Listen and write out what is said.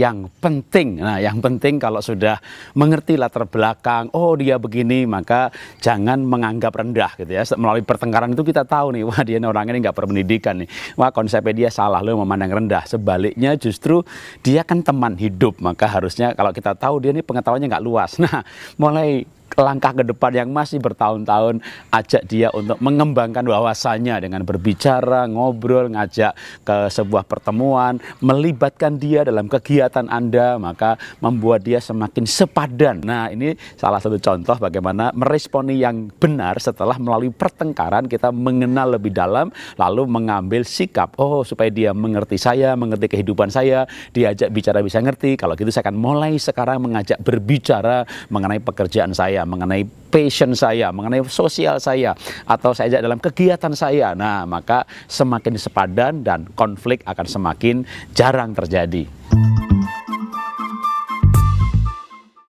yang penting. Nah, yang penting kalau sudah mengerti latar belakang, oh dia begini, maka jangan menganggap rendah gitu ya. Melalui pertengkaran itu kita tahu nih, wah dia orang ini nggak berpendidikan nih. Wah konsepnya dia salah, loh memandang rendah. Sebaliknya justru dia kan teman hidup, maka harusnya kalau kita tahu dia ini pengetahuannya nggak luas. Nah, mulai langkah ke depan yang masih bertahun-tahun ajak dia untuk mengembangkan wawasannya dengan berbicara, ngobrol, ngajak ke sebuah pertemuan, melibatkan dia dalam kegiatan Anda, maka membuat dia semakin sepadan. Nah, ini salah satu contoh bagaimana meresponi yang benar setelah melalui pertengkaran kita mengenal lebih dalam lalu mengambil sikap. Oh, supaya dia mengerti saya, mengerti kehidupan saya, diajak bicara bisa ngerti. Kalau gitu saya akan mulai sekarang mengajak berbicara mengenai pekerjaan saya saya, mengenai passion saya, mengenai sosial saya, atau saya ajak dalam kegiatan saya. Nah, maka semakin sepadan dan konflik akan semakin jarang terjadi.